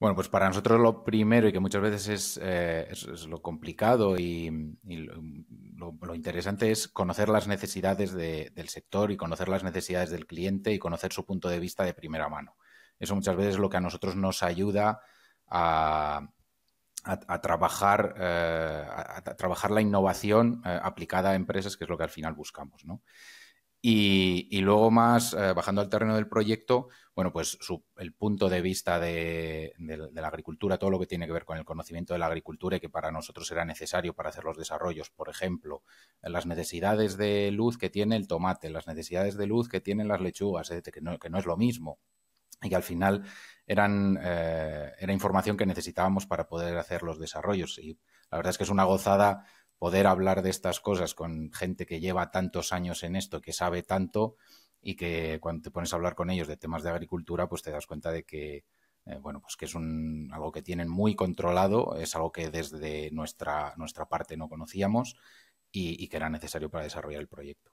Bueno, pues para nosotros lo primero y que muchas veces es, eh, lo complicado y, lo, interesante es conocer las necesidades del sector y conocer las necesidades del cliente y conocer su punto de vista de primera mano. Eso muchas veces es lo que a nosotros nos ayuda a, trabajar, eh, trabajar la innovación eh, aplicada a empresas, que es lo que al final buscamos. ¿no? Y, luego más, eh, bajando al terreno del proyecto, bueno, pues el punto de vista de, la agricultura, todo lo que tiene que ver con el conocimiento de la agricultura y que para nosotros era necesario para hacer los desarrollos. Por ejemplo, las necesidades de luz que tiene el tomate, las necesidades de luz que tienen las lechugas, eh, que, no, es lo mismo y que al final eran, eh, era información que necesitábamos para poder hacer los desarrollos. Y la verdad es que es una gozada poder hablar de estas cosas con gente que lleva tantos años en esto, que sabe tanto y que cuando te pones a hablar con ellos de temas de agricultura, pues te das cuenta de que, eh, bueno, pues que es un, algo que tienen muy controlado, es algo que desde nuestra, nuestra parte no conocíamos y que era necesario para desarrollar el proyecto.